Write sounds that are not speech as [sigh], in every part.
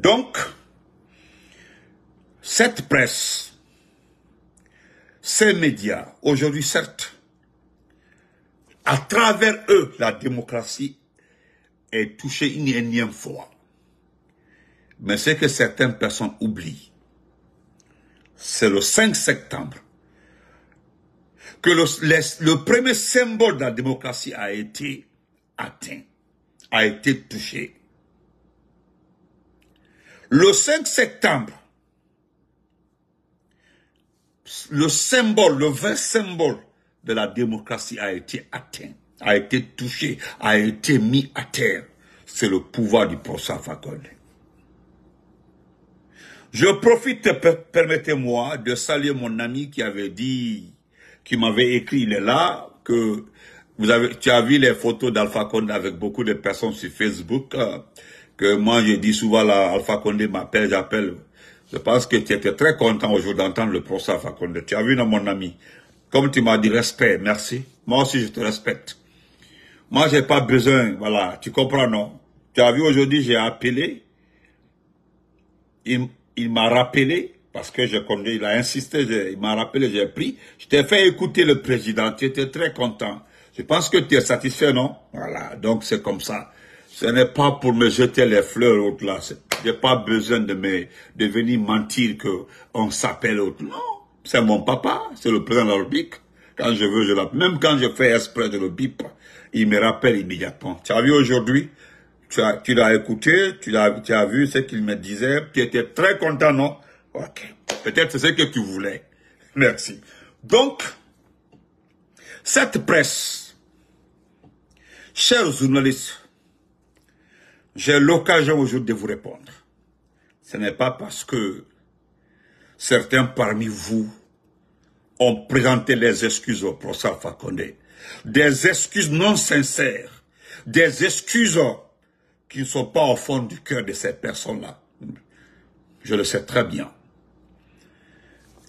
Donc, cette presse, ces médias, aujourd'hui certes, à travers eux, la démocratie est touchée une énième fois. Mais ce que certaines personnes oublient, c'est le 5 septembre que le, le, premier symbole de la démocratie a été atteint, a été touché. Le 5 septembre, le symbole, le vrai symbole de la démocratie a été atteint, a été touché, a été mis à terre. C'est le pouvoir du professeur Fakonde. Je profite, permettez-moi, de saluer mon ami qui avait dit, qui m'avait écrit, il est là, que vous avez, tu as vu les photos d'Alpha avec beaucoup de personnes sur Facebook. Euh, que moi je dis souvent là, Alpha Condé m'appelle, j'appelle. Je pense que tu étais très content aujourd'hui d'entendre le procès Alpha Condé. Tu as vu, mon ami, comme tu m'as dit respect, merci. Moi aussi, je te respecte. Moi, j'ai pas besoin, voilà, tu comprends, non Tu as vu, aujourd'hui, j'ai appelé. Il, il m'a rappelé, parce que je connais, il a insisté, il m'a rappelé, j'ai pris. Je t'ai fait écouter le président, tu étais très content. Je pense que tu es satisfait, non Voilà, donc c'est comme ça. Ce n'est pas pour me jeter les fleurs autres là. J'ai pas besoin de me, de venir mentir que on s'appelle autre. Non. C'est mon papa. C'est le président de l'orbique. Quand je veux, je l'appelle. Même quand je fais exprès de le il me rappelle immédiatement. Tu as vu aujourd'hui? Tu as, tu l'as écouté, tu as, tu as vu ce qu'il me disait, tu étais très content, non? Ok. Peut-être c'est ce que tu voulais. Merci. Donc, cette presse, chers journalistes, j'ai l'occasion aujourd'hui de vous répondre. Ce n'est pas parce que certains parmi vous ont présenté des excuses au professeur Fakonde. Des excuses non sincères. Des excuses qui ne sont pas au fond du cœur de ces personnes-là. Je le sais très bien.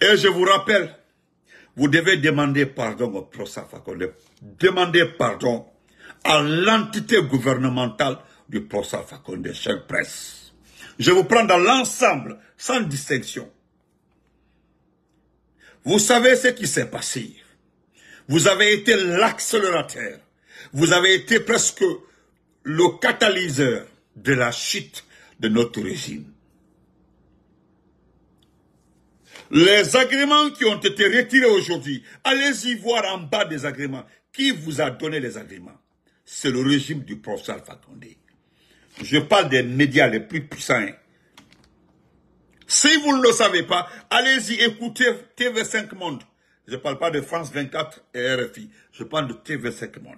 Et je vous rappelle, vous devez demander pardon au professeur Fakonde. demander pardon à l'entité gouvernementale du professeur Fakonde Cheikh presse. Je vous prends dans l'ensemble, sans distinction. Vous savez ce qui s'est passé. Vous avez été l'accélérateur. Vous avez été presque le catalyseur de la chute de notre régime. Les agréments qui ont été retirés aujourd'hui, allez-y voir en bas des agréments. Qui vous a donné les agréments C'est le régime du professeur Fakonde. Je parle des médias les plus puissants. Si vous ne le savez pas, allez-y, écoutez TV5 Monde. Je ne parle pas de France 24 et RFI. Je parle de TV5 Monde.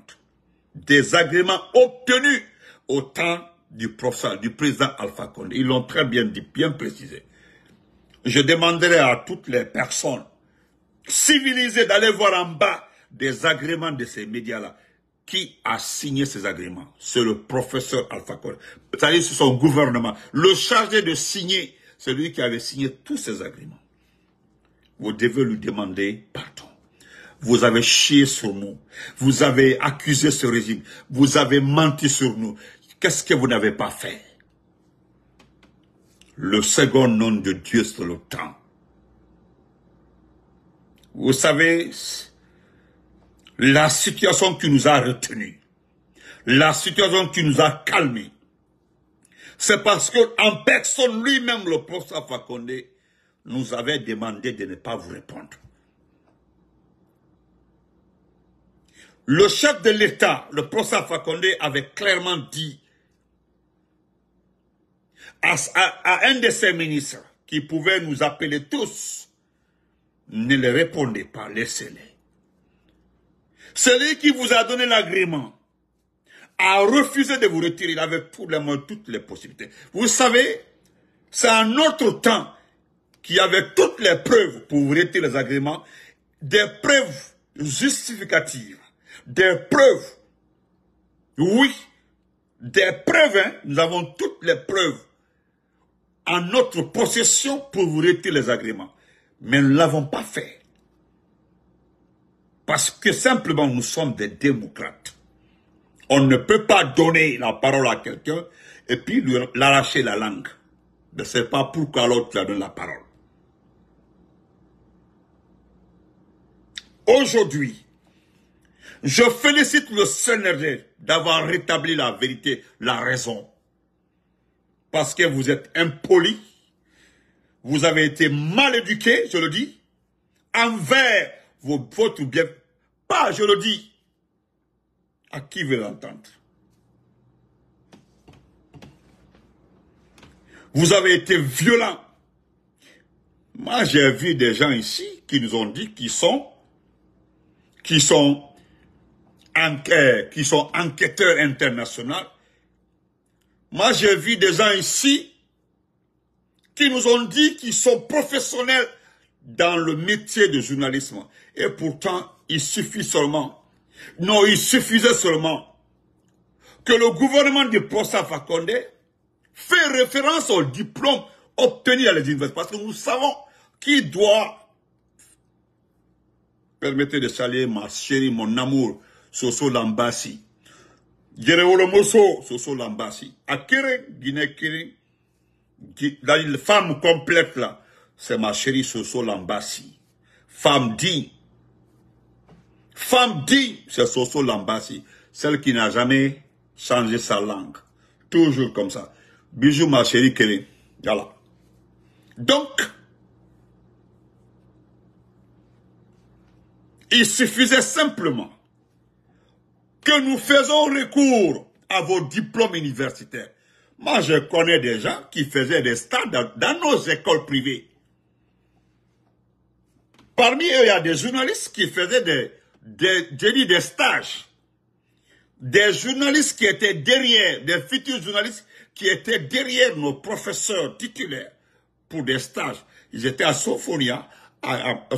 Des agréments obtenus au temps du professeur, du président Alpha Condé. Ils l'ont très bien dit, bien précisé. Je demanderai à toutes les personnes civilisées d'aller voir en bas des agréments de ces médias-là qui a signé ces agréments C'est le professeur Alpha Condé. C'est-à-dire son gouvernement. Le chargé de signer, c'est lui qui avait signé tous ces agréments. Vous devez lui demander pardon. Vous avez chié sur nous. Vous avez accusé ce régime. Vous avez menti sur nous. Qu'est-ce que vous n'avez pas fait Le second nom de Dieu, c'est le temps. Vous savez, la situation qui nous a retenus, la situation qui nous a calmés, c'est parce que en personne lui-même, le professeur Fakonde, nous avait demandé de ne pas vous répondre. Le chef de l'État, le professeur Fakonde, avait clairement dit à, un de ses ministres qui pouvait nous appeler tous, ne les répondez pas, laissez-les. Celui qui vous a donné l'agrément a refusé de vous retirer. Il avait pour les mains toutes les possibilités. Vous savez, c'est un autre temps qui avait toutes les preuves pour vous retirer les agréments, des preuves justificatives, des preuves, oui, des preuves, hein. nous avons toutes les preuves en notre possession pour vous retirer les agréments. Mais nous ne l'avons pas fait. Parce que simplement, nous sommes des démocrates. On ne peut pas donner la parole à quelqu'un et puis lui arracher la langue. Ne sais pas pourquoi l'autre lui a donné la parole. Aujourd'hui, je félicite le seigneur d'avoir rétabli la vérité, la raison. Parce que vous êtes impoli, vous avez été mal éduqué, je le dis, envers vos, votre bien. Pas, je le dis. À qui veut l'entendre Vous avez été violent. Moi, j'ai vu des gens ici qui nous ont dit qu'ils sont, qui sont, euh, qui sont enquêteurs internationaux. Moi, j'ai vu des gens ici qui nous ont dit qu'ils sont professionnels dans le métier de journalisme. Et pourtant, il suffit seulement, non, il suffisait seulement que le gouvernement de Prosafakonde Fakonde fait référence au diplôme obtenu à les universités. Parce que nous savons qui doit, permettre de saluer ma chérie, mon amour, Soso Lambassi. moso Soso Lambassi. Akere, Guinée-Kiri, la femme complète là, c'est ma chérie Soso Lambassi. Femme dit. Femme dit. c'est Soso Lambassi. Celle qui n'a jamais changé sa langue. Toujours comme ça. Bijou ma chérie Kelly. Voilà. Donc, il suffisait simplement que nous faisons recours à vos diplômes universitaires. Moi, je connais des gens qui faisaient des stades dans nos écoles privées. Parmi eux, il y a des journalistes qui faisaient des, des, des stages. Des journalistes qui étaient derrière, des futurs journalistes qui étaient derrière nos professeurs titulaires pour des stages. Ils étaient à Sofonia, à, à, à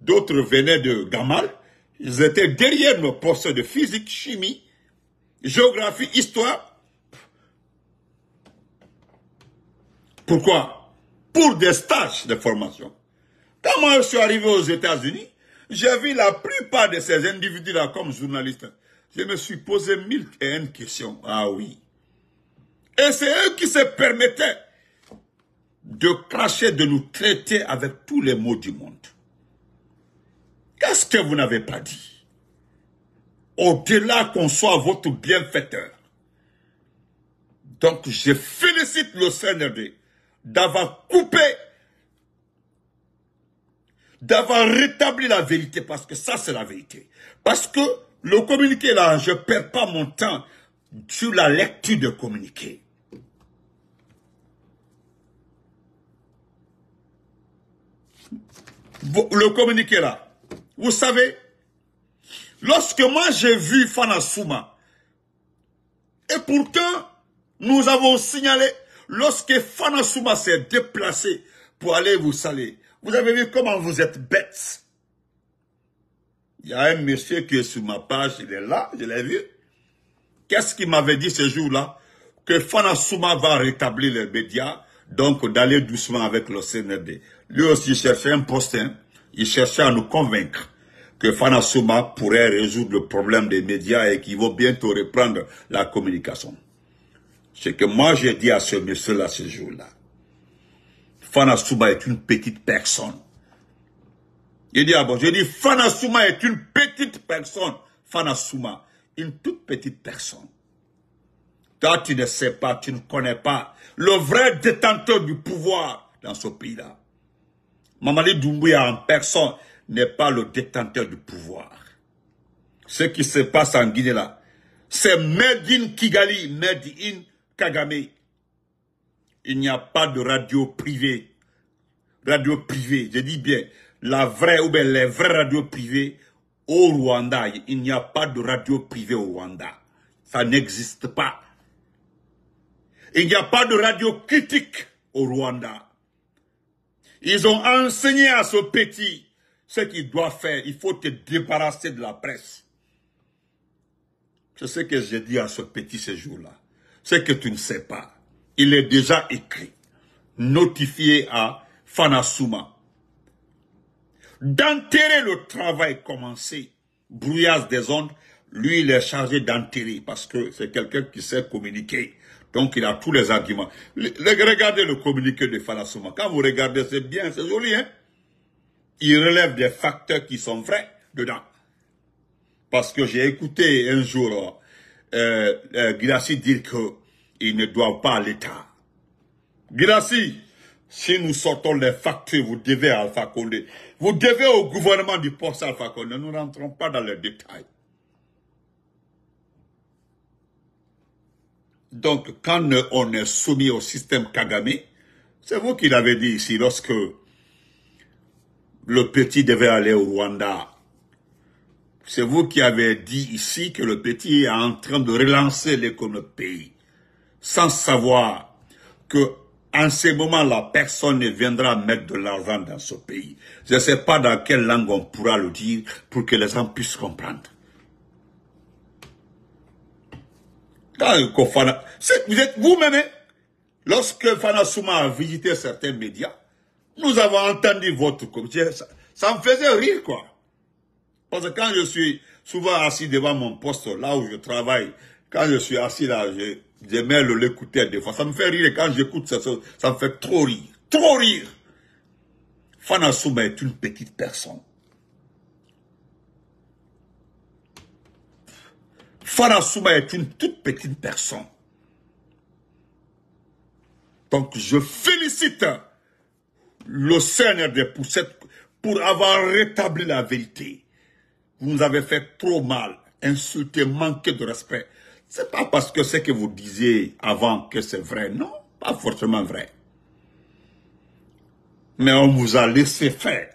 D'autres venaient de Gamal. Ils étaient derrière nos professeurs de physique, chimie, géographie, histoire. Pourquoi Pour des stages de formation. Quand moi je suis arrivé aux États-Unis, j'ai vu la plupart de ces individus-là comme journalistes. Je me suis posé mille et une questions. Ah oui. Et c'est eux qui se permettaient de cracher, de nous traiter avec tous les mots du monde. Qu'est-ce que vous n'avez pas dit Au-delà qu'on soit votre bienfaiteur. Donc je félicite le CNRD d'avoir coupé d'avoir rétabli la vérité, parce que ça, c'est la vérité. Parce que le communiqué, là, je ne perds pas mon temps sur la lecture de communiqué. Le communiqué, là, vous savez, lorsque moi, j'ai vu Fanasuma et pourtant, nous avons signalé, lorsque Souma s'est déplacé pour aller vous saluer, vous avez vu comment vous êtes bêtes. Il y a un monsieur qui est sur ma page, il est là, je l'ai vu. Qu'est-ce qu'il m'avait dit ce jour-là Que Fana Souma va rétablir les médias, donc d'aller doucement avec le CNRD. Lui aussi cherchait un poste, hein. il cherchait à nous convaincre que Fana Souma pourrait résoudre le problème des médias et qu'il va bientôt reprendre la communication. Ce que moi j'ai dit à ce monsieur-là ce jour-là, Fana Souma est une petite personne. dit, ah je dis, Fana Souma est une petite personne. Fana Souma, une toute petite personne. Toi, tu ne sais pas, tu ne connais pas le vrai détenteur du pouvoir dans ce pays-là. Mamadi Doumbouya en personne n'est pas le détenteur du pouvoir. Ce qui se passe en Guinée là, c'est Made Kigali, Medine Kagame il n'y a pas de radio privée. Radio privée, je dis bien, la vraie ou bien les vraies radios privées au Rwanda. Il n'y a pas de radio privée au Rwanda. Ça n'existe pas. Il n'y a pas de radio critique au Rwanda. Ils ont enseigné à ce petit ce qu'il doit faire. Il faut te débarrasser de la presse. C'est ce que j'ai dit à ce petit ce jour-là. Ce que tu ne sais pas il est déjà écrit, notifié à Fanasuma, d'enterrer le travail commencé, brouillage des ondes, lui il est chargé d'enterrer, parce que c'est quelqu'un qui sait communiquer. Donc il a tous les arguments. Regardez le communiqué de Fanasuma. Quand vous regardez, c'est bien, c'est joli, hein. il relève des facteurs qui sont vrais dedans. Parce que j'ai écouté un jour euh, euh dire que ils ne doivent pas à l'État. Grâce si nous sortons les factures, vous devez à Alpha Condé. Vous devez au gouvernement du poste Alpha Condé. Nous ne rentrons pas dans les détails. Donc, quand on est soumis au système Kagame, c'est vous qui l'avez dit ici, lorsque le petit devait aller au Rwanda, c'est vous qui avez dit ici que le petit est en train de relancer l'économie pays sans savoir que en ce moment-là, personne ne viendra mettre de l'argent dans ce pays. Je ne sais pas dans quelle langue on pourra le dire pour que les gens puissent comprendre. Quand vous êtes vous-même, hein. lorsque Fana Souma a visité certains médias, nous avons entendu votre Ça, ça me faisait rire, quoi. Parce que quand je suis souvent assis devant mon poste, là où je travaille, quand je suis assis là, je, J'aimais l'écouter des fois. Ça me fait rire quand j'écoute ça, ça, me fait trop rire. Trop rire. Fanasouma est une petite personne. Fanasouma est une toute petite personne. Donc je félicite le Seigneur pour avoir rétabli la vérité. Vous nous avez fait trop mal, insulté, manqué de respect n'est pas parce que ce que vous disiez avant que c'est vrai. Non, pas forcément vrai. Mais on vous a laissé faire.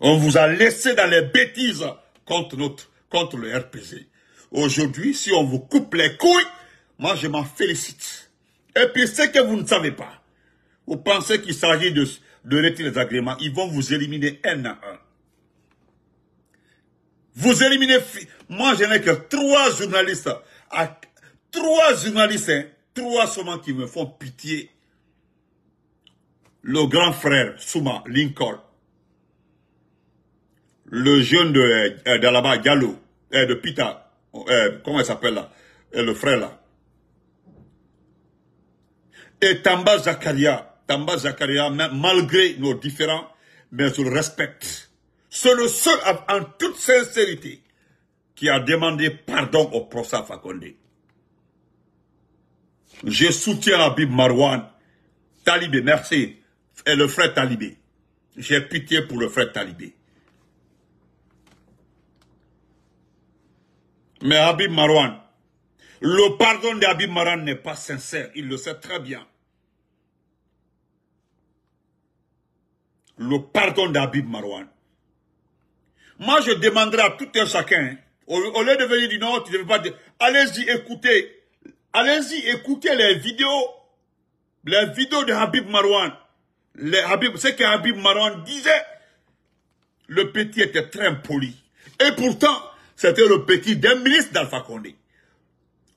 On vous a laissé dans les bêtises contre, notre, contre le RPG. Aujourd'hui, si on vous coupe les couilles, moi je m'en félicite. Et puis ce que vous ne savez pas, vous pensez qu'il s'agit de, de retirer les agréments, ils vont vous éliminer un à un. Vous éliminez... Moi, je n'ai que trois journalistes. trois journalistes, hein, trois seulement qui me font pitié. Le grand frère, Souma, Lincoln. Le jeune de euh, là-bas, Gallo, euh, de Pita. Euh, comment il s'appelle là Le frère là. Et Tamba Zakaria. Tamba Zakaria, malgré nos différends, mais je le respecte. C'est le seul, en toute sincérité, qui a demandé pardon au professeur Fakonde. Je soutiens Abib Marwan, Talibé, merci, et le frère Talibé. J'ai pitié pour le frère Talibé. Mais Abib Marwan, le pardon d'Abib Marwan n'est pas sincère, il le sait très bien. Le pardon d'Abib Marwan moi, je demanderai à tout un chacun, hein. au, lieu de venir du Nord, tu ne veux pas dire, allez-y écoutez, allez-y écoutez les vidéos, les vidéos de Habib Marouane. Les Habib, ce que Habib Marouane disait, le petit était très impoli. Et pourtant, c'était le petit d'un ministre d'Alpha Condé.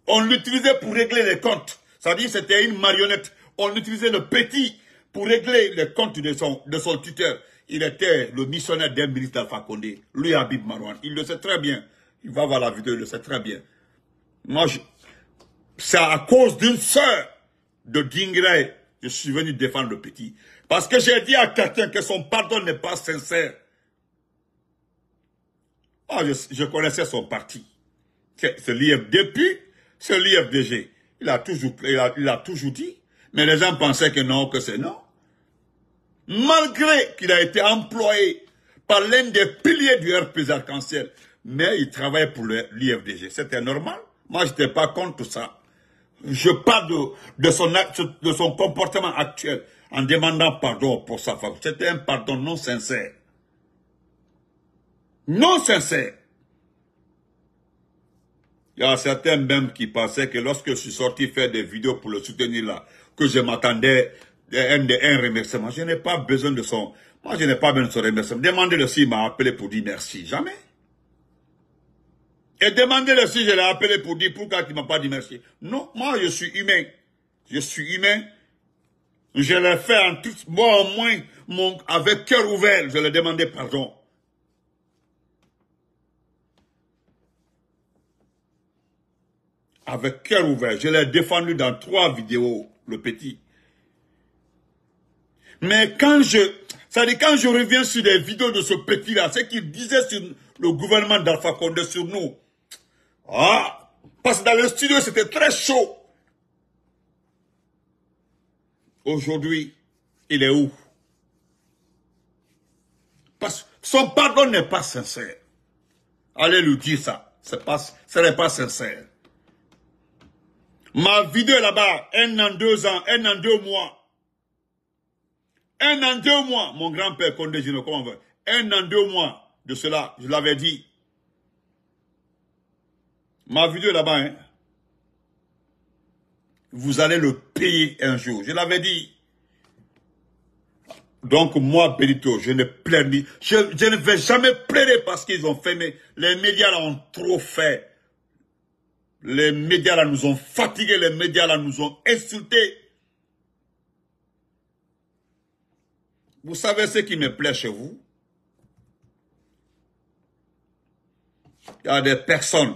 On l'utilisait pour régler les comptes. C'est-à-dire c'était une marionnette. On utilisait le petit pour régler les comptes de son tuteur. Il était le missionnaire d'un ministre d'Alpha Condé, lui Habib Marouane. Il le sait très bien. Il va voir la vidéo, il le sait très bien. Moi, c'est à cause d'une sœur de que je suis venu défendre le petit. Parce que j'ai dit à quelqu'un que son pardon n'est pas sincère. Ah, je, connaissais son parti. C'est l'IFDP, c'est l'IFDG. Il a il a toujours dit. Mais les gens pensaient que non, que c'est non malgré qu'il a été employé par l'un des piliers du RPS Arc-en-Ciel. Mais il travaille pour l'IFDG. C'était normal. Moi, je n'étais pas contre ça. Je parle de, de, son, de son comportement actuel en demandant pardon pour sa femme. C'était un pardon non sincère. Non sincère. Il y a certains même qui pensaient que lorsque je suis sorti faire des vidéos pour le soutenir là, que je m'attendais un, un remerciement. Je n'ai pas besoin de son... Moi, je n'ai pas besoin de son remerciement. Demandez-le s'il m'a appelé pour dire merci. Jamais. Et demandez-le si je l'ai appelé pour dire pourquoi tu ne m'as pas dit merci. Non, moi, je suis humain. Je suis humain. Je l'ai fait en tout... Moi, au moins, avec cœur ouvert, je l'ai demandé pardon. avec cœur ouvert. Je l'ai défendu dans trois vidéos, le petit. Mais quand je, ça dit, quand je reviens sur les vidéos de ce petit-là, ce qu'il disait sur le gouvernement d'Alpha Condé sur nous, ah, parce que dans le studio, c'était très chaud. Aujourd'hui, il est où Parce que son pardon n'est pas sincère. Allez lui dire ça. ce n'est pas sincère. Ma vidéo là-bas, un an, deux ans, un an, deux mois, un an, deux mois, mon grand-père Condé Gino, comment on Un an, deux mois de cela, je l'avais dit. Ma vidéo là-bas, hein. vous allez le payer un jour. Je l'avais dit. Donc moi, Benito, je ne Je, ne vais jamais pleurer parce qu'ils ont fait... Mais les médias là ont trop fait. Les médias là nous ont fatigués. Les médias là nous ont insultés. Vous savez ce qui me plaît chez vous Il y a des personnes,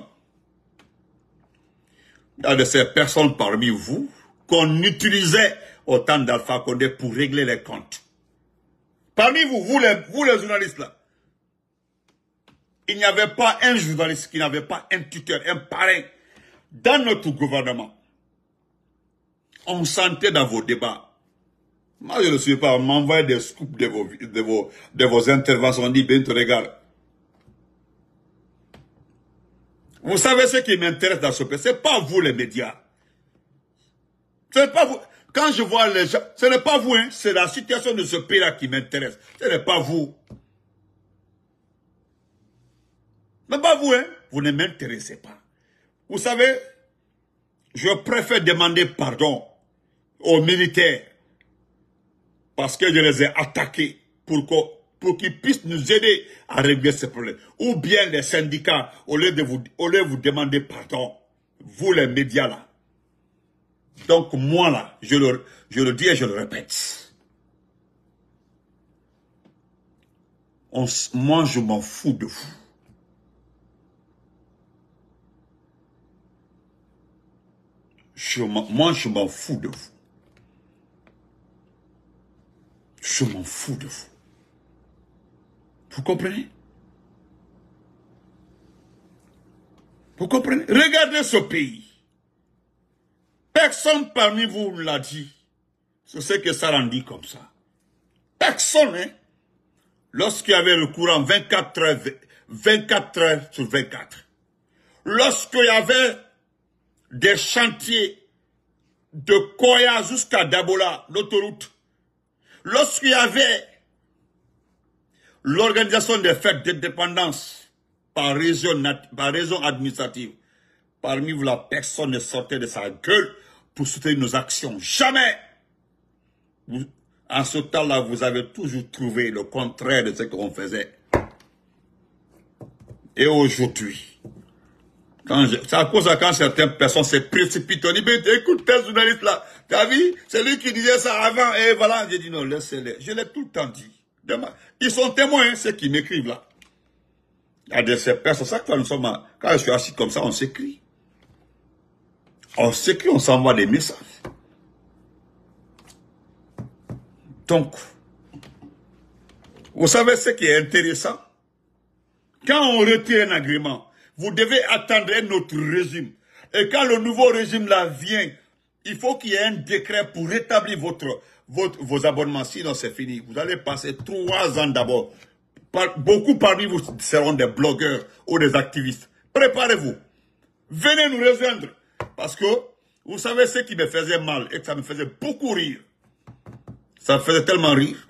il y a de ces personnes parmi vous qu'on utilisait au temps d'Alpha Condé pour régler les comptes. Parmi vous, vous les, vous les journalistes là, il n'y avait pas un journaliste qui n'avait pas un tuteur, un parrain dans notre gouvernement. On sentait dans vos débats moi, je ne suis pas. On m'envoie des scoops de vos, interventions. On dit, ben, tu Vous savez ce qui m'intéresse dans ce pays. Ce n'est pas vous, les médias. Ce n'est pas vous. Quand je vois les gens, ce n'est pas vous, hein. C'est la situation de ce pays-là qui m'intéresse. Ce n'est pas vous. Mais pas vous, hein. Vous ne m'intéressez pas. Vous savez, je préfère demander pardon aux militaires parce que je les ai attaqués pour pour qu'ils puissent nous aider à régler ce problème. Ou bien les syndicats, au lieu de vous, vous demander pardon, vous les médias là. Donc moi là, je le, je le dis et je le répète. moi je m'en fous de vous. moi je m'en fous de vous. Je m'en fous de vous. Vous comprenez Vous comprenez Regardez ce pays. Personne parmi vous ne l'a dit. Je sais que ça rendit dit comme ça. Personne, hein Lorsqu'il y avait le courant 24 heures, 24 heures sur 24. Lorsqu'il y avait des chantiers de Koya jusqu'à Dabola, l'autoroute, Lorsqu'il y avait l'organisation des fêtes d'indépendance par raison, administrative, parmi vous, la personne ne sortait de sa gueule pour soutenir nos actions. Jamais En ce temps-là, vous avez toujours trouvé le contraire de ce qu'on faisait. Et aujourd'hui, c'est à cause de quand certaines personnes se précipitent. On dit, écoute, tel journaliste là, t'as vu, c'est lui qui disait ça avant, et voilà. J'ai dit, non, laissez-les. Je l'ai tout le temps dit. ils sont témoins, hein, ceux qui m'écrivent là. Il y a de ces personnes, ça quand nous sommes, quand je suis assis comme ça, on s'écrit. On s'écrit, on s'envoie des messages. Donc, vous savez ce qui est intéressant? Quand on retire un agrément, vous devez attendre notre régime. Et quand le nouveau régime là vient, il faut qu'il y ait un décret pour rétablir votre, votre, vos abonnements. Sinon, c'est fini. Vous allez passer trois ans d'abord. beaucoup parmi vous seront des blogueurs ou des activistes. Préparez-vous. Venez nous rejoindre. Parce que vous savez ce qui me faisait mal et que ça me faisait beaucoup rire. Ça me faisait tellement rire.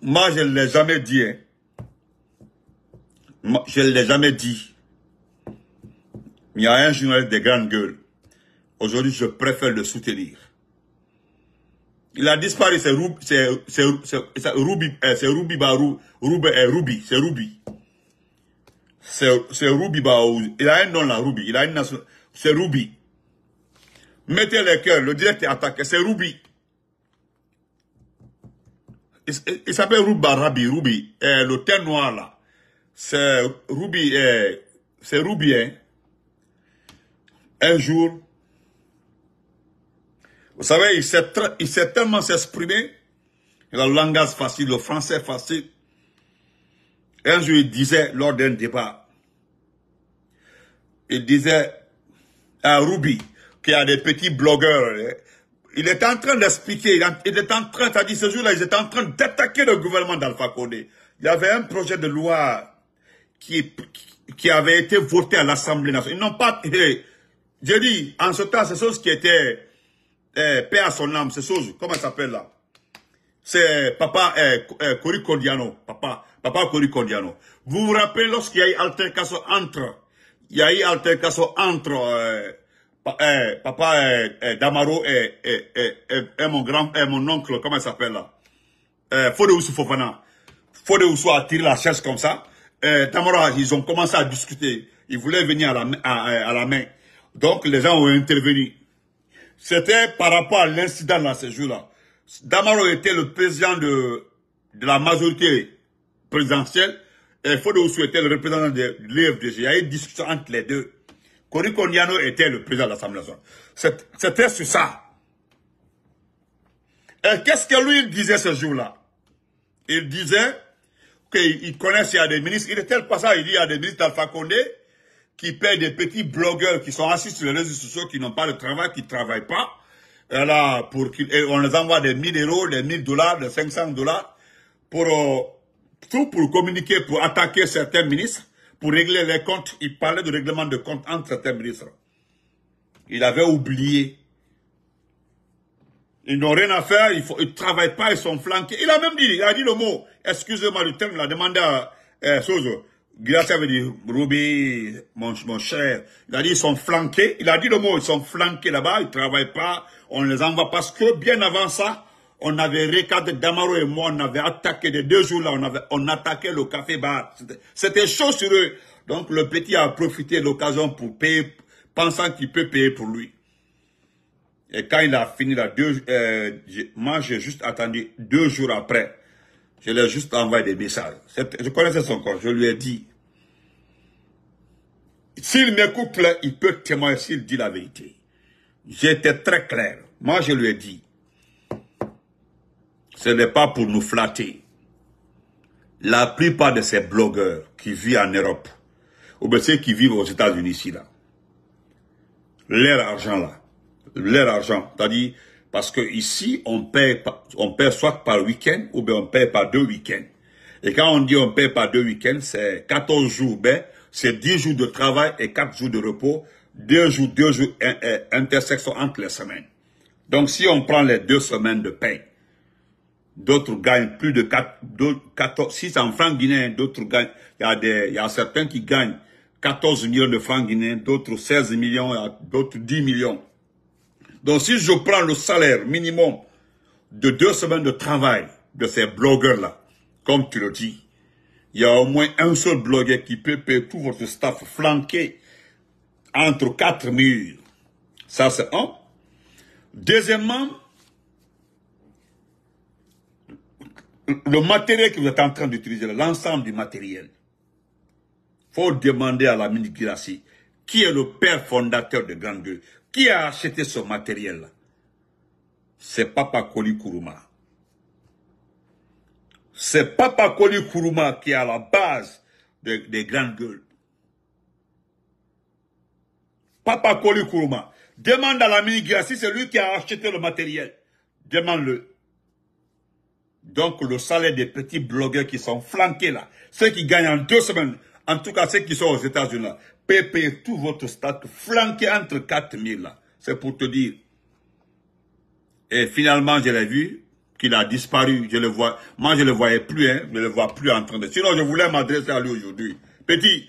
Moi, je ne l'ai jamais dit. Hein je ne l'ai jamais dit. Il y a un journaliste de grande gueule. Aujourd'hui, je préfère le soutenir. Il a disparu, c'est Ruby. c'est Ruby c'est Rubi c'est Rubi. C'est il a un nom là, Ruby. il a une nation, c'est Ruby. Mettez les cœurs, le direct est attaqué, c'est Ruby. Il, s'appelle Ruby Barabi, eh, le terre noir là c'est Ruby, euh, c'est Ruby, hein. un jour, vous savez, il s'est il tellement s'exprimer, le langage facile, le français facile. Un jour, il disait, lors d'un débat, il disait à Ruby, qui a des petits blogueurs, hein, il était en train d'expliquer, il était en train, ça à ce jour-là, ils étaient en train d'attaquer le gouvernement d'Alpha Il y avait un projet de loi qui, qui avait été voté à l'Assemblée nationale. Ils n'ont pas... [laughs] Je dis, en ce temps, c'est choses qui étaient... Eh, paix à son âme, ces choses, comment ça s'appelle là C'est papa eh, eh papa, papa Vous vous rappelez lorsqu'il y a eu altercation entre, il y a eu altercation entre eh, eh, papa Damaro et, mon grand, et mon oncle, comment ça s'appelle là euh, Fode Oussou Fofana. la chaise comme ça. Euh, Tamara, ils ont commencé à discuter. Ils voulaient venir euh, à la, main. Donc, les gens ont intervenu. C'était par rapport à l'incident là, ce jour là Damaro était le président de, la majorité présidentielle. Et Fodo était le représentant de l'EFDG. Il y a eu une discussion entre les deux. Cory Niano était le président de l'Assemblée nationale. C'était sur ça. Et qu'est-ce que lui il disait ce jour-là Il disait qu'ils connaissent, il y a des ministres, il est tel ça, il dit, il y a des ministres d'Alpha Condé qui paient des petits blogueurs qui sont assis sur les réseaux sociaux, qui n'ont pas de travail, qui ne travaillent pas. là, pour on les envoie des 1000 euros, des 1000 dollars, des 500 dollars, pour, euh, tout pour communiquer, pour attaquer certains ministres, pour régler les comptes. Il parlait de règlement de comptes entre certains ministres. Il avait oublié. Ils n'ont rien à faire, ils ne travaillent pas, ils sont flanqués. Il a même dit, il a dit le mot, excusez-moi le terme, a demandé à euh, Sozo. avait dit, Rubi, mon, cher, il a dit, ils sont flanqués. Il a dit le mot, ils sont flanqués là-bas, ils travaillent pas, on les envoie parce que bien avant ça, on avait recadré, Damaro et moi, on avait attaqué des deux jours là, on avait, on attaquait le café bar. C'était chaud sur eux. Donc le petit a profité de l'occasion pour payer, pensant qu'il peut payer pour lui. Et quand il a fini la deux, euh, moi j'ai juste attendu deux jours après. Je lui ai juste envoyé des messages. Je connaissais son corps. Je lui ai dit, s'il m'écoute là, il peut témoigner s'il dit la vérité. J'étais très clair. Moi, je lui ai dit, ce n'est pas pour nous flatter. La plupart de ces blogueurs qui vivent en Europe, ou bien ceux qui vivent aux États-Unis ici là, leur argent là, leur argent, c'est-à-dire parce que ici, on paie, on paie soit par week-end ou bien on paie par deux week-ends. Et quand on dit on paie par deux week-ends, c'est 14 jours, ben, c'est 10 jours de travail et 4 jours de repos, deux jours, deux jours intersection entre les semaines. Donc si on prend les deux semaines de paie, d'autres gagnent plus de 4, 14, francs guinéens, d'autres gagnent, il y a des, y a certains qui gagnent 14 millions de francs guinéens, d'autres 16 millions, d'autres 10 millions. Donc si je prends le salaire minimum de deux semaines de travail de ces blogueurs-là, comme tu le dis, il y a au moins un seul blogueur qui peut payer tout votre staff flanqué entre quatre murs. Ça, c'est un. Deuxièmement, le matériel que vous êtes en train d'utiliser, l'ensemble du matériel, faut demander à la mini qui est le père fondateur de Grande qui a acheté ce matériel là C'est Papa Koli Kuruma. C'est Papa Koli Kuruma qui est à la base des grandes gueules. Papa Koli Kuruma. Demande à l'ami si c'est lui qui a acheté le matériel. Demande-le. Donc le salaire des petits blogueurs qui sont flanqués là, ceux qui gagnent en deux semaines, en tout cas ceux qui sont aux États-Unis là, pépé, tout votre statut flanqué entre 4000. C'est pour te dire. Et finalement, je l'ai vu, qu'il a disparu. Je le vois. Moi, je ne le voyais plus, hein. Je le vois plus en train de. Sinon, je voulais m'adresser à lui aujourd'hui. Petit,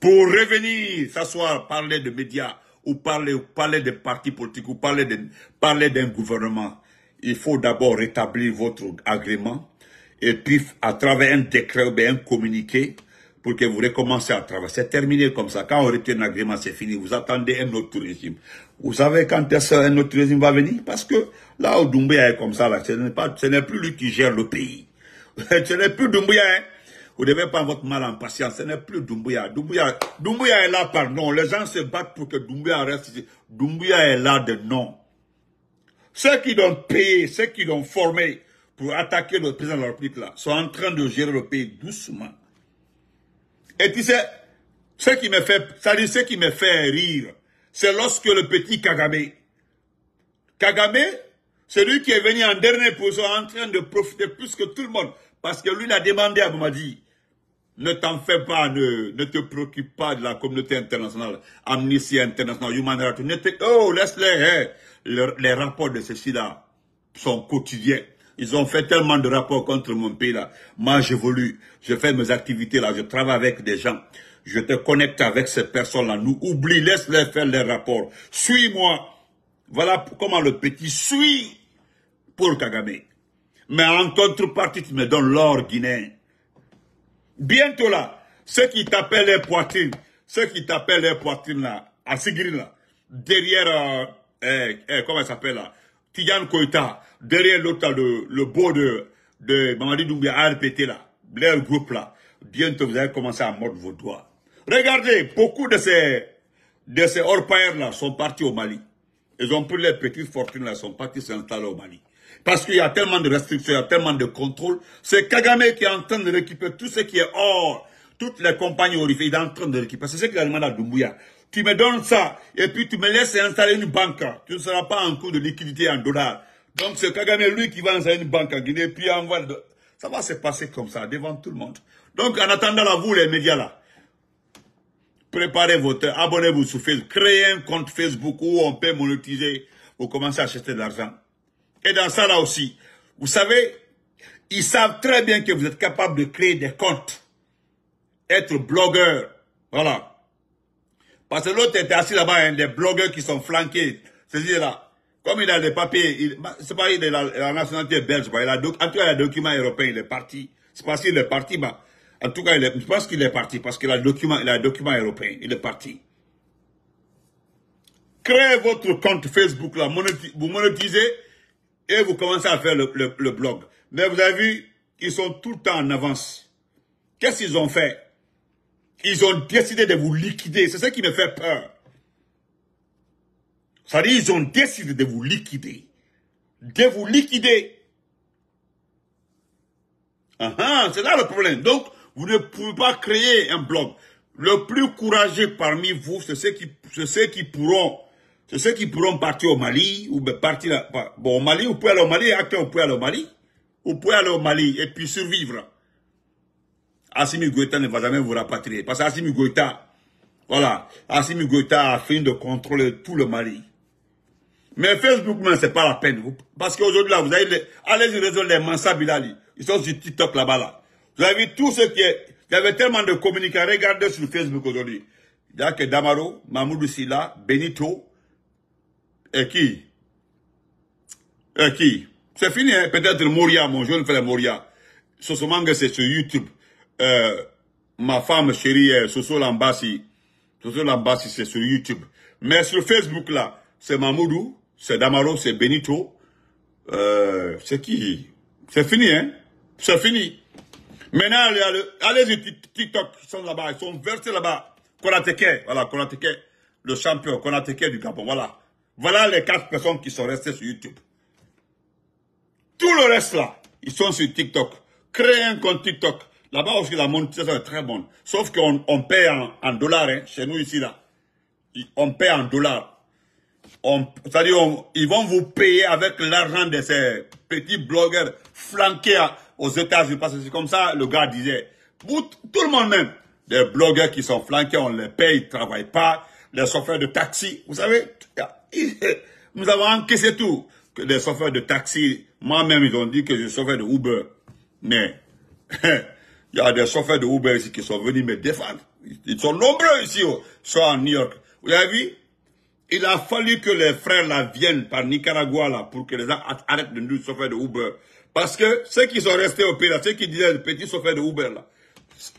pour revenir, s'asseoir, parler de médias, ou parler, ou parler de partis politiques, ou parler de, parler d'un gouvernement, il faut d'abord rétablir votre agrément. Et puis, à travers un décret ou bien un communiqué, pour que vous recommencez à travailler. C'est terminé comme ça. Quand on retient un agrément, c'est fini. Vous attendez un autre régime. Vous savez quand est-ce un autre régime va venir Parce que là où Doumbouya est comme ça, là, ce n'est plus lui qui gère le pays. [laughs] ce n'est plus Doumbouya. Hein? Vous ne devez pas votre mal en patience. Ce n'est plus Doumbouya. Doumbouya. Doumbouya est là par Les gens se battent pour que Doumbouya reste ici. Doumbouya est là de non. Ceux qui l'ont payé, ceux qui l'ont formé pour attaquer le président de la République là, sont en train de gérer le pays doucement. Et tu sais, ce qui me fait, ça ce qui me fait rire, c'est lorsque le petit Kagame, Kagame, c'est lui qui est venu en dernier position, en train de profiter plus que tout le monde, parce que lui, il a demandé à Mamadi, ne t'en fais pas, ne, te préoccupe pas de la communauté internationale, Amnesty International, Human Rights, oh, laisse-les, hein. les rapports de ceci-là sont quotidiens. Ils ont fait tellement de rapports contre mon pays là. Moi, j'évolue, je fais mes activités là, je travaille avec des gens. Je te connecte avec ces personnes-là. Nous oublie, laisse-les faire leurs rapports. Suis-moi. Voilà comment le petit suit pour Kagame. Mais en contrepartie, tu me donnes l'or guinéen. Bientôt là, ceux qui t'appellent les poitrines, ceux qui t'appellent les poitrines là, à Sigrin, là, derrière, euh, eh, eh, comment elle s'appelle là, Tidiane Koïta, derrière l'autre, le, le beau de, de Mamadi Doumbia ARPT là, leur groupe là, bientôt vous allez commencer à mordre vos doigts. Regardez, beaucoup de ces, de ces là sont partis au Mali. Ils ont pris leurs petites fortunes là, sont partis s'installer au Mali. Parce qu'il y a tellement de restrictions, il y a tellement de contrôles. C'est Kagame qui est en train de récupérer tout ce qui est hors, toutes les compagnies horrifiques, il est en train de récupérer. C'est ce qu'il a demandé à Doumbouya tu me donnes ça, et puis tu me laisses installer une banque. Tu ne seras pas en cours de liquidité en dollars. Donc c'est Kagame, lui, qui va installer une banque en Guinée, et puis envoie... Ça va se passer comme ça, devant tout le monde. Donc en attendant, là, vous, les médias, là, préparez votre... Abonnez-vous sur Facebook. Créez un compte Facebook où on peut monétiser. pour commencer à acheter de l'argent. Et dans ça, là aussi, vous savez, ils savent très bien que vous êtes capable de créer des comptes. Être blogueur. Voilà. Parce que l'autre était assis là-bas, hein, des blogueurs qui sont flanqués. C'est-à-dire là, comme il a des papiers, bah, c'est pas il de la, nationalité belge, il a, en tout cas, il a document européen, il est parti. C'est pas qu'il est parti, bah, en tout cas, je pense qu'il est parti, parce qu'il a document, un document européen, il est parti. Créez votre compte Facebook là, vous monétisez et vous commencez à faire le, blog. Mais vous avez vu, ils sont tout le temps en avance. Qu'est-ce qu'ils ont fait ils ont décidé de vous liquider. C'est ce qui me fait peur. Ça dit, ils ont décidé de vous liquider. De vous liquider. Ah, ah, c'est là le problème. Donc, vous ne pouvez pas créer un blog. Le plus courageux parmi vous, c'est ceux qui, ceux qui pourront, ceux qui pourront partir au Mali, ou partir, bon, au Mali, vous pouvez aller au Mali, Actuellement, vous pouvez aller au Mali, vous pouvez aller au Mali et puis survivre. Assimi Goïta ne va jamais vous rapatrier. Parce qu'Assimi Goïta, voilà, Assimi Goïta a fini de contrôler tout le Mali. Mais Facebook, c'est pas la peine. Parce qu'aujourd'hui, là, vous avez les, allez-y résoudre les Mansa Bilali. Ils sont sur TikTok là-bas, là. Vous avez vu tout ce qui est, il y avait tellement de communicants. Regardez sur Facebook aujourd'hui. Il y a que Damaro, Mamoudou Silla, Benito, et qui? Et qui? C'est fini, hein? Peut-être Moria, mon jeune frère Moria. que c'est sur YouTube. Euh, ma femme chérie Soso Lambassi. Soso Lambassi, c'est sur YouTube. Mais sur Facebook, là, c'est Mamoudou, c'est Damaro, c'est Benito. Euh, c'est qui C'est fini, hein C'est fini. Maintenant, allez, allez, TikTok, ils sont là-bas, ils sont versés là-bas. Konateke, voilà, Konateke, le champion, Konateke du Gabon, voilà. Voilà les quatre personnes qui sont restées sur YouTube. Tout le reste là, ils sont sur TikTok. Créez un compte TikTok. Là-bas aussi, la monétisation est très bonne. Sauf qu'on on paie en, en dollars, hein, chez nous ici, là. On paie en dollars. C'est-à-dire, ils vont vous payer avec l'argent de ces petits blogueurs flanqués aux États-Unis. Parce que c'est comme ça, le gars disait. tout le monde même. Des blogueurs qui sont flanqués, on les paye, ils ne travaillent pas. Les chauffeurs de taxi, vous savez, [laughs] nous avons encaissé tout. Que les chauffeurs de taxi, moi-même, ils ont dit que je chauffeur de Uber. Mais, [laughs] Il y a des chauffeurs de Uber ici qui sont venus me défendre. Ils sont nombreux ici, oh. soit en New York. Vous avez vu Il a fallu que les frères viennent par Nicaragua là pour que les gens arrêtent de nous chauffer de Uber. Parce que ceux qui sont restés au pays là, ceux qui disaient petits chauffeurs de Uber là,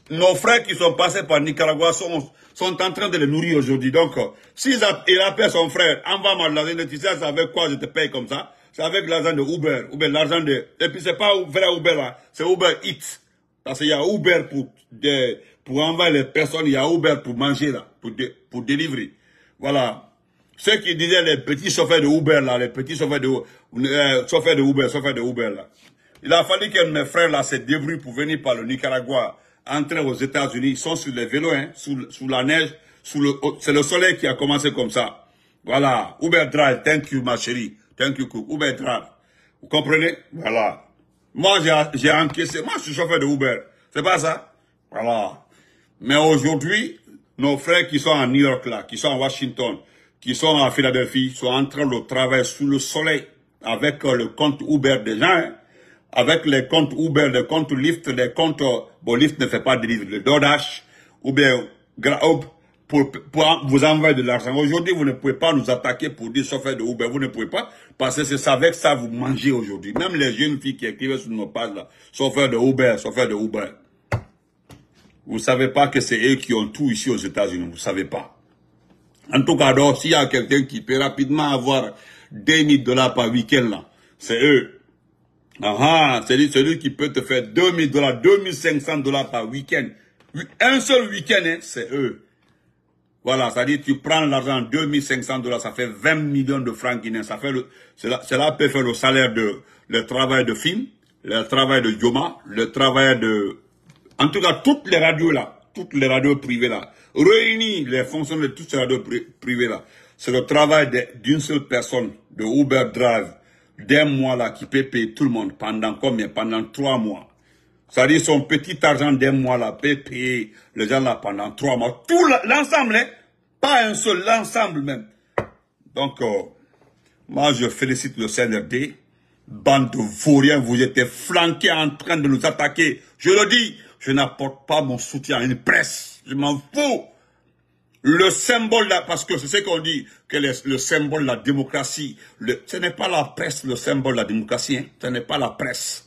nos frères qui sont passés par Nicaragua sont, sont en train de les nourrir aujourd'hui. Donc, euh, s'il il appelle son frère, envoie-moi l'argent tu sais, avec quoi je te paye comme ça. C'est avec l'argent de Uber, Uber l'argent de... Et puis c'est pas vrai Uber là, c'est Uber Eats. Parce qu'il y a Uber pour, des, pour envoyer les personnes, il y a Uber pour manger, là, pour, pour délivrer. Voilà. Ceux qui disaient les petits chauffeurs de Uber, là, les petits chauffeurs de, euh, chauffeurs de Uber, chauffeurs de Uber, là. Il a fallu que mes frères, là, se débrouillent pour venir par le Nicaragua, entrer aux États-Unis. Ils sont sur les vélos, hein, sous, sous la neige, oh, c'est le soleil qui a commencé comme ça. Voilà. Uber Drive, thank you, ma chérie. Thank you, Uber Drive. Vous comprenez? Voilà. Moi, j'ai encaissé. Moi, je suis chauffeur de Uber. C'est pas ça Voilà. Mais aujourd'hui, nos frères qui sont à New York, là, qui sont à Washington, qui sont à Philadelphie, sont en train de travailler sous le soleil avec euh, le compte Uber des hein. avec les comptes Uber, les compte Lyft, les comptes... Euh, bon, Lyft ne fait pas de livre. le Dodash, Uber, pour, pour vous envoyer de l'argent. Aujourd'hui, vous ne pouvez pas nous attaquer pour dire chauffeur de Uber. Vous ne pouvez pas, parce que c'est avec ça que vous mangez aujourd'hui. Même les jeunes filles qui écrivent sur nos pages là, chauffeur de Uber, chauffeur de Uber. Vous savez pas que c'est eux qui ont tout ici aux États-Unis. Vous savez pas. En tout cas, s'il y a quelqu'un qui peut rapidement avoir 2000 dollars par week-end là, c'est eux. Ah ah, c'est celui qui peut te faire 2000 dollars, 2500 dollars par week-end. Un seul week-end, hein, c'est eux. Voilà, cest à tu prends l'argent, 2500 dollars, ça fait 20 millions de francs guinéens. Ça fait le, cela, peut faire le salaire de le travail de film, le travail de Yoma, le travail de... En tout cas, toutes les radios là, toutes les radios privées là, réunis les fonctions de toutes ces radios privées là, c'est le travail d'une seule personne, de Uber Drive, d'un mois là, qui peut payer tout le monde pendant combien Pendant trois mois. Ça dit son petit argent d'un mois là peut payer les gens là pendant trois mois. Tout l'ensemble, hein? pas un seul, l'ensemble même. Donc, euh, moi je félicite le CNRD. Bande de vauriens, vous étiez flanqués en train de nous attaquer. Je le dis, je n'apporte pas mon soutien à une presse. Je m'en fous. Le symbole là, parce que c'est ce qu'on dit, que le, symbole de la démocratie, ce n'est pas la presse le symbole de la démocratie, hein? ce n'est pas la presse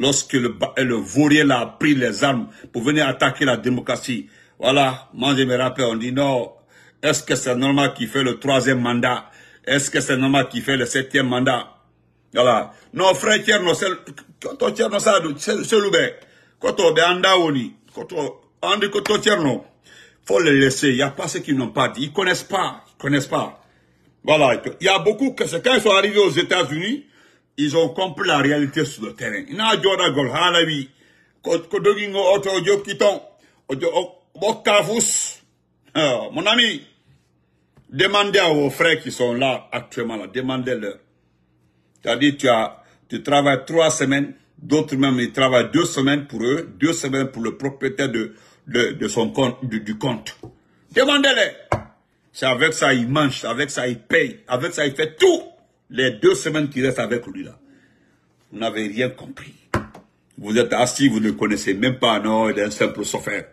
lorsque le, le vaurier l'a pris les armes pour venir attaquer la démocratie. Voilà, moi je me rappelle, on dit non, est-ce que c'est normal qu'il fait le troisième mandat Est-ce que c'est normal qu'il fait le septième mandat Voilà. Non, frère Tcherno, ben, on Tcherno Sadu, On koto Beandaouni, Quand on Koto non. faut le laisser, il n'y a pas ceux qui n'ont pas dit, ils connaissent pas, ils connaissent pas. Voilà, il y a beaucoup que c'est quand ils sont arrivés aux États-Unis, ils ont compris la réalité sur le terrain. Mon ami, demandez à vos frères qui sont là actuellement, demandez-leur. C'est-à-dire tu as tu travailles trois semaines, d'autres même ils travaillent deux semaines pour eux, deux semaines pour le propriétaire de, de, son compte, du, compte. demandez le C'est avec ça ils mangent, avec ça ils payent, avec ça ils font tout les deux semaines qui restent avec lui là, vous n'avez rien compris. Vous êtes assis, vous ne connaissez même pas, non, il est un simple chauffeur.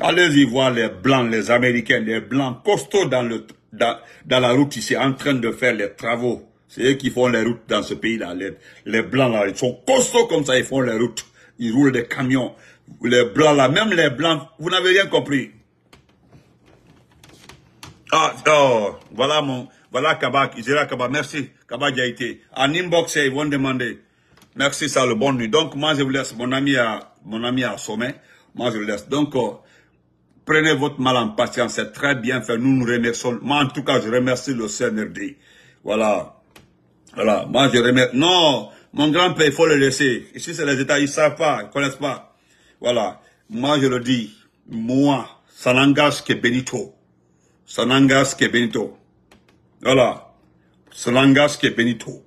Allez-y voir les blancs, les américains, les blancs costauds dans, le, dans, la route ici, en train de faire les travaux. C'est eux qui font les routes dans ce pays-là. Les, les, blancs, là, ils sont costauds comme ça, ils font les routes. Ils roulent des camions. Les blancs, là, même les blancs, vous n'avez rien compris. Ah, oh, voilà mon, voilà Kabak, Isera Kabak, merci. Kabak été. En inbox, ils vont demander. Merci, ça, le bon nuit. Donc, moi, je vous laisse. Mon ami a, mon ami a sommet. Moi, je vous laisse. Donc, euh, prenez votre mal en patience. C'est très bien fait. Nous, nous remercions. Moi, en tout cas, je remercie le CNRD. Voilà. Voilà. Moi, je remercie. Non, mon grand-père, il faut le laisser. Ici, c'est les États. Ils savent pas. Ils connaissent pas. Voilà. Moi, je le dis. Moi, ça n'engage que Benito. Ça n'engage que Benito. Voilà. Ce langage qui est bénito.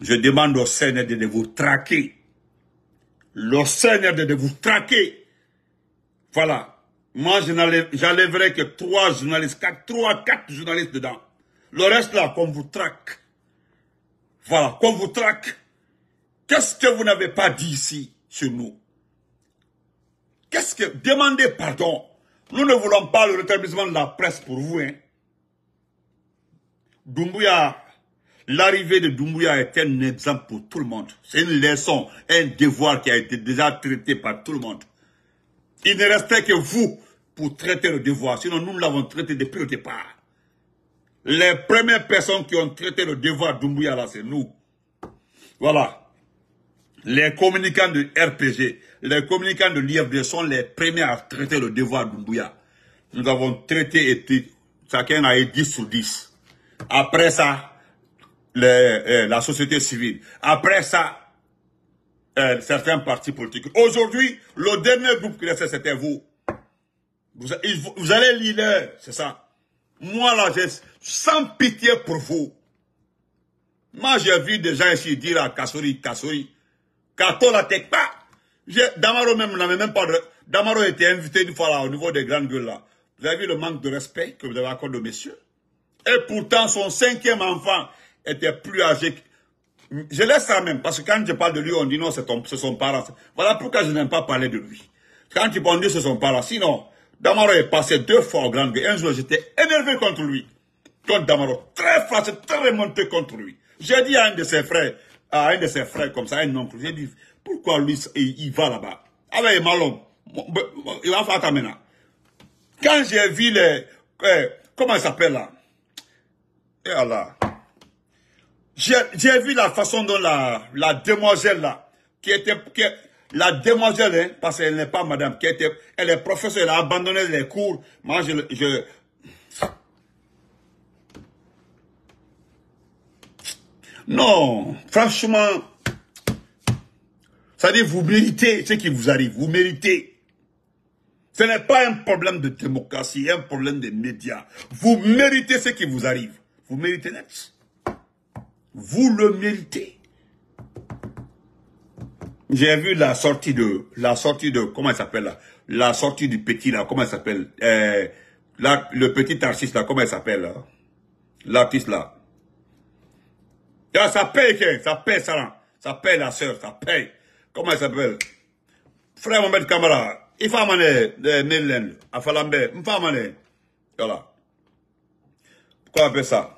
Je demande au Seigneur de vous traquer. Le Seigneur de vous traquer. Voilà. Moi, j'enlèverai que trois journalistes, trois, quatre journalistes dedans. Le reste là, qu'on vous traque. Voilà, qu'on vous traque. Qu'est-ce que vous n'avez pas dit ici, sur nous Qu'est-ce que... Demandez pardon. Nous ne voulons pas le rétablissement de la presse pour vous, hein. Doumbouya, l'arrivée de Doumbouya était un exemple pour tout le monde. C'est une leçon, un devoir qui a été déjà traité par tout le monde. Il ne restait que vous pour traiter le devoir, sinon nous l'avons traité depuis le départ. Les premières personnes qui ont traité le devoir Doumbouya, là, c'est nous. Voilà. Les communicants de RPG, les communicants de l'IFD sont les premiers à traiter le devoir Doumbouya. Nous avons traité et chacun a eu 10 sur 10. Après ça, euh, la société civile. Après ça, euh, certains partis politiques. Aujourd'hui, le dernier groupe qui restait, c'était vous. Vous, allez lire, c'est ça. Moi, là, j'ai sans pitié pour vous. Moi, j'ai vu des gens ici dire à Kassori, Kassori, Kato la tech, pas. Damaro même n'avait même pas de... Damaro était invité une fois là, au niveau des grandes gueules là. Vous avez vu le manque de respect que vous avez accordé de messieurs et pourtant, son cinquième enfant était plus âgé. Je laisse ça même, parce que quand je parle de lui, on dit non, c'est son parent. Voilà pourquoi je n'aime pas parler de lui. Quand on dit c'est son parent, sinon, Damaro est passé deux fois au grand Un jour, j'étais énervé contre lui. Contre Damaro, très fâché, très monté contre lui. J'ai dit à un de ses frères, à un de ses frères comme ça, un oncle, j'ai dit, pourquoi lui, il, va là-bas Allez, Malon, ben, il va faire Quand j'ai vu les... Eh, comment il s'appelle là et J'ai vu la façon dont la, la demoiselle là, qui était, la demoiselle, hein, parce qu'elle n'est pas madame, qui elle est professeure, elle a abandonné les cours. Moi, je, Non, franchement, ça dit, vous méritez ce qui vous arrive, vous méritez. Ce n'est pas un problème de démocratie, un problème des médias. Vous méritez ce qui vous arrive. Vous méritez net. Vous le méritez. J'ai vu la sortie de, la sortie de, comment il s'appelle là? La sortie du petit là, comment elle s'appelle? Euh, le petit artiste là, comment il s'appelle L'artiste là. Ah, ça paye, ça paye ça Ça paye la soeur. ça paye. Comment elle s'appelle? Frère Mohamed camarade. il faut amener de euh, Maryland, à Falambe, il faut amener. Voilà. Pourquoi on appelle ça?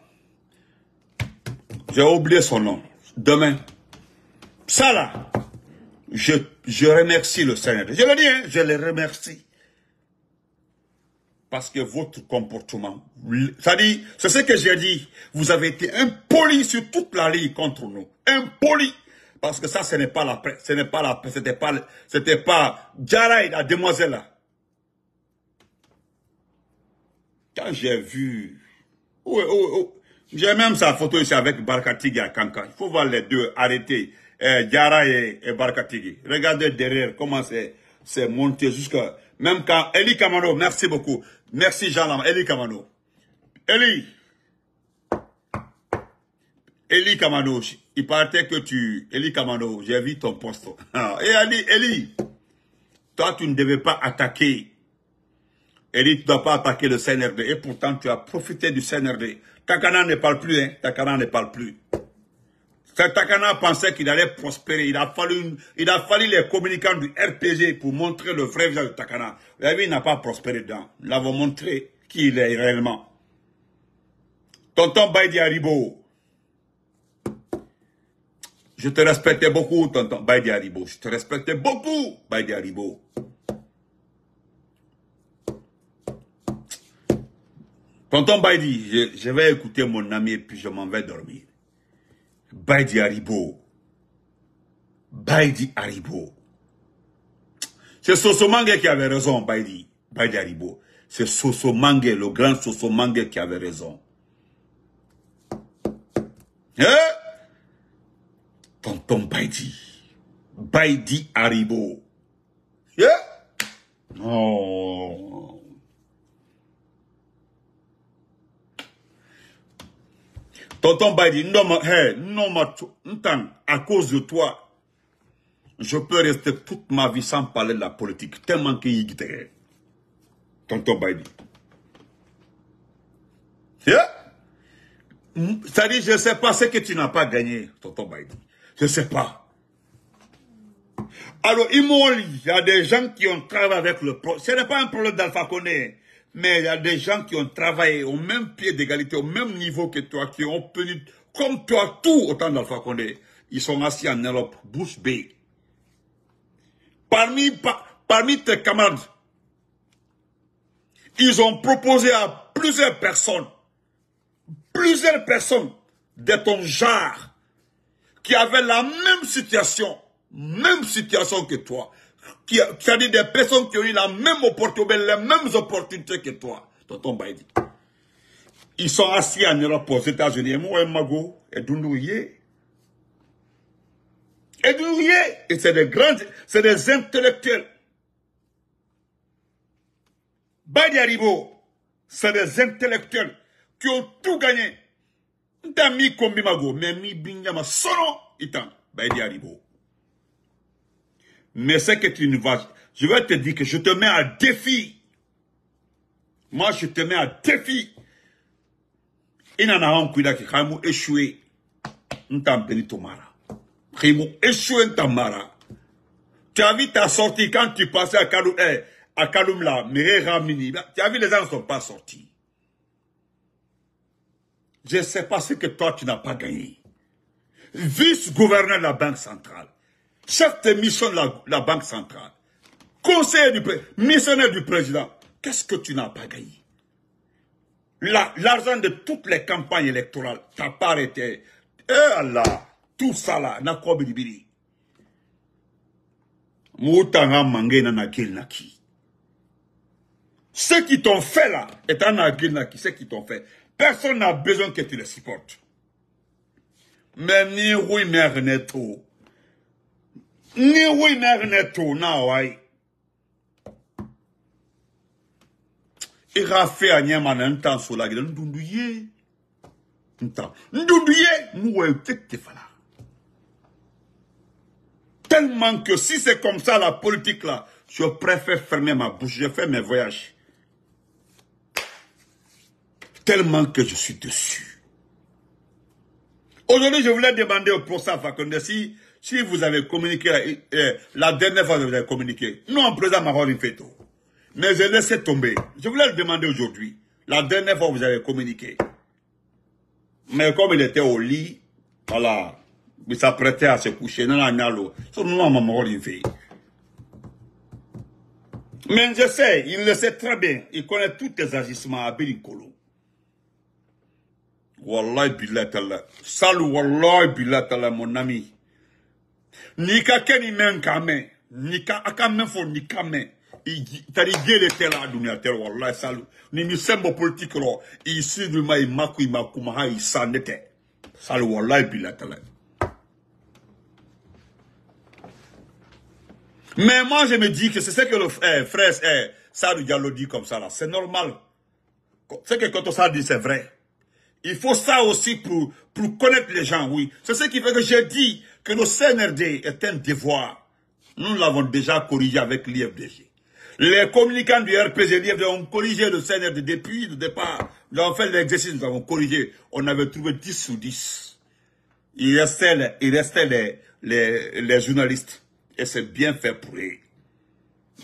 J'ai oublié son nom. Demain. Ça là, je, remercie le Seigneur. Je le dis, hein, je le remercie. Parce que votre comportement, cest dit, c'est ce que j'ai dit, vous avez été impoli sur toute la ligne contre nous. Impoli. Parce que ça, ce n'est pas la presse, ce n'est pas la c'était pas, c'était pas la demoiselle Quand j'ai vu, oh, oh, oh, j'ai même sa photo ici avec Barkatigi à Kanka. Il faut voir les deux arrêtés, eh, Diara et, Barkatigui. Regardez derrière comment c'est monté jusqu'à... Même quand Eli Kamano, merci beaucoup. Merci Jean-Lam, Eli Kamano. Eli, Eli Kamano, il paraît que tu... Elie Kamano, j'ai vu ton poste. [laughs] Ah, et Ali, Eli, toi tu ne devais pas attaquer. Elie, tu ne dois pas attaquer le CNRD. Et pourtant, tu as profité du CNRD Takana ne parle plus, hein. Takana ne parle plus. Takana pensait qu'il allait prospérer. Il a, fallu, il a fallu les communicants du RPG pour montrer le vrai visage de Takana. Vous il n'a pas prospéré dedans. Nous l'avons montré qui il est réellement. Tonton Baïdi Haribo. Je te respectais beaucoup, tonton Baïdi Haribo. Je te respectais beaucoup, Baïdi Haribo. Tonton Baidi, je, vais écouter mon ami et puis je m'en vais dormir. Baidi Haribo. Baidi Haribo. C'est Soso qui avait raison, Baidi. Baidi Haribo. C'est Soso le grand Soso qui avait raison. Hein? Tonton Baidi. Baidi Haribo. Hein? Non. Non Tonton Baïdi, non, non, à cause de toi, je peux rester toute ma vie sans parler de la politique, tellement qu'il y a Tonton Baïdi, c'est Ça dit, je ne sais pas ce que tu n'as pas gagné, tonton Baïdi, Je ne sais pas. Alors, il y a des gens qui ont travaillé avec le... Ce n'est pas un problème d'Alpha mais il y a des gens qui ont travaillé au même pied d'égalité, au même niveau que toi, qui ont obtenu, comme toi, tout autant d'Alpha Condé. Ils sont assis en Europe, bouche B Parmi, parmi tes camarades, ils ont proposé à plusieurs personnes, plusieurs personnes de ton genre, qui avaient la même situation, même situation que toi, qui, qui a dit des personnes qui ont eu la même opportunité, les mêmes opportunités que toi, tonton Baïdi. Ils sont assis en Europe, aux États-Unis. Et moi, Mago, et Dounourier. Et Dounourier, et c'est des grandes, c'est des intellectuels. Baïdi Haribo, c'est des intellectuels qui ont tout gagné. Ndami comme Mago, mais mi bingama solo, itan, Baïdi Haribo. Mais ce que tu ne vas... Je vais te dire que je te mets à défi. Moi, je te mets à défi. a kuida qui a échoué. mara. tomara. a échoué mara. Tu as vu ta sortie quand tu passais à Kaloumla, eh, à Ramini. Bah, tu as vu les gens ne sont pas sortis. Je ne sais pas ce que toi tu n'as pas gagné. Vice-gouverneur de la Banque centrale chef de mission de la, Banque centrale, conseiller du président, missionnaire du président, qu'est-ce que tu n'as pas gagné L'argent de toutes les campagnes électorales, ta part était, eh là, tout ça là, n'a quoi bilibili. Moutanga na Ceux qui t'ont fait là, et t'en ceux qui t'ont fait, personne n'a besoin que tu les supportes. Mais ni oui, ni wi mer a to na wai. Ira fe en mana temps so la gele ndundu fait, Ntan. Tellement que si c'est comme ça la politique là, je préfère fermer ma bouche, je fais mes voyages. Tellement que je suis déçu. Aujourd'hui, je voulais demander au professeur Fakonde si si vous avez communiqué, euh, la dernière fois que vous avez communiqué, nous, non, président fait tout. Mais je laissé tomber. Je voulais le demander aujourd'hui. La dernière fois que vous avez communiqué. Mais comme il était au lit, voilà, il s'apprêtait à se coucher. Non, non, non, non, une mais je sais, il le sait très bien. Il connaît tous tes agissements à Bilicolo. Wallah billah Salut, Wallah billah mon ami nika keni men kame nika akame fo nika men tari gele tela dunia tela wallahi salu ni misembo politique ro isi du mai maku makuma ha isanete salu wallahi bila tala Mais moi, je me dis que c'est ce que le eh, frère eh, Sadou Diallo dit comme ça, là. C'est normal. Ce que Koto ça dit, c'est vrai. Il faut ça aussi pour, pour connaître les gens, oui. C'est ce qui fait que j'ai dit, que le CNRD est un devoir. Nous l'avons déjà corrigé avec l'IFDG. Les communicants du RPG, l'IFDG ont corrigé le CNRD depuis le départ. Nous avons fait l'exercice, nous avons corrigé. On avait trouvé 10 sur 10. Il restait, il restait les, les journalistes. Et c'est bien fait pour eux.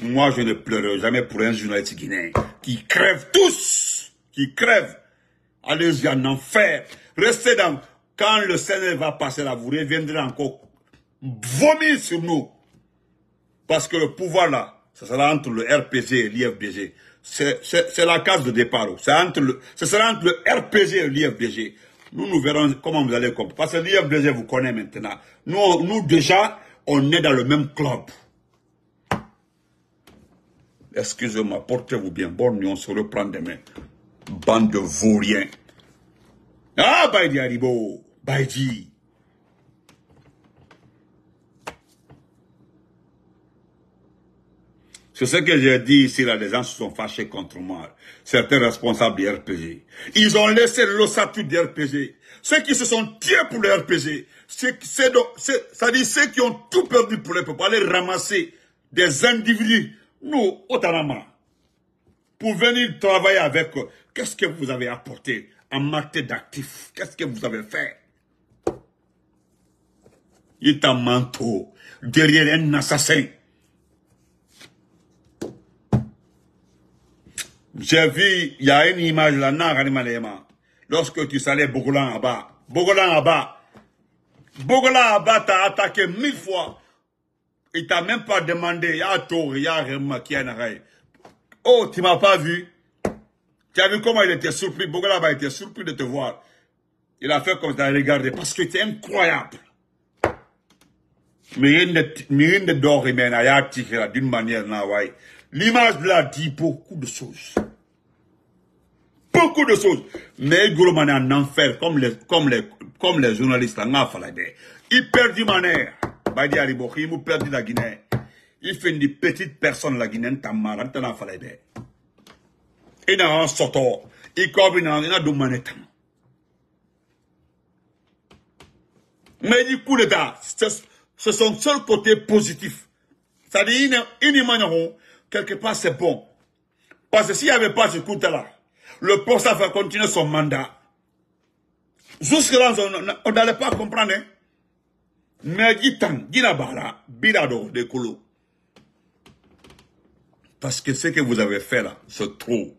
Moi, je ne pleurerai jamais pour un journaliste guinéen qui crève tous, qui crève. Allez-y en enfer. Restez dans quand le sénat va passer la vous reviendrez encore vomir sur nous. Parce que le pouvoir là, ce sera entre le RPG et l'IFBG. C'est la case de départ. Entre ce sera entre le RPG et l'IFBG. Nous, nous verrons comment vous allez comprendre. Parce que l'IFBG vous connaît maintenant. Nous, nous, déjà, on est dans le même club. Excusez-moi, portez-vous bien. Bon, nuit, on se reprend demain. Bande de vauriens. Ah, Baïdi Haribo c'est ce que j'ai dit ici, les gens se sont fâchés contre moi. Certains responsables du RPG. Ils ont laissé l'ossature du RPG. Ceux qui se sont tués pour le RPG, c'est-à-dire ceux qui ont tout perdu pour les peuple, aller ramasser des individus, nous, Tanama. pour venir travailler avec eux. Qu'est-ce que vous avez apporté en matière d'actifs Qu'est-ce que vous avez fait il t'a un manteau derrière un assassin. J'ai vu, il y a une image là, lorsque tu salais Bogolan en bas. Bogolan en bas. Bogolan en bas t'a attaqué mille fois. Il t'a même pas demandé, Oh, tu m'as pas vu. Tu as vu comment il était surpris. Bogolan en bas était surpris de te voir. Il a fait comme ça, regardé, parce que tu es incroyable. Mais mais d'une manière, l'image de là dit beaucoup de choses. Beaucoup de choses. Mais Gourmane en enfer, comme les, comme les, comme les journalistes, ben. il perd du manière. Badi Aribokhi, il perd la Guinée. Il fait une petite personne, la Guinée, tamara, t'en falade. Il n'a un soto. Il cobre, il a deux manettes. Mais du coup d'État, c'est son seul côté positif. C'est-à-dire, il quelque part, c'est bon. Parce que s'il n'y avait pas ce coup-là, le poste va continuer son mandat. Jusque-là, on n'allait pas comprendre. Hein. Mais Gitan, Guinabara, Bilado, de Parce que ce que vous avez fait là, c'est trop.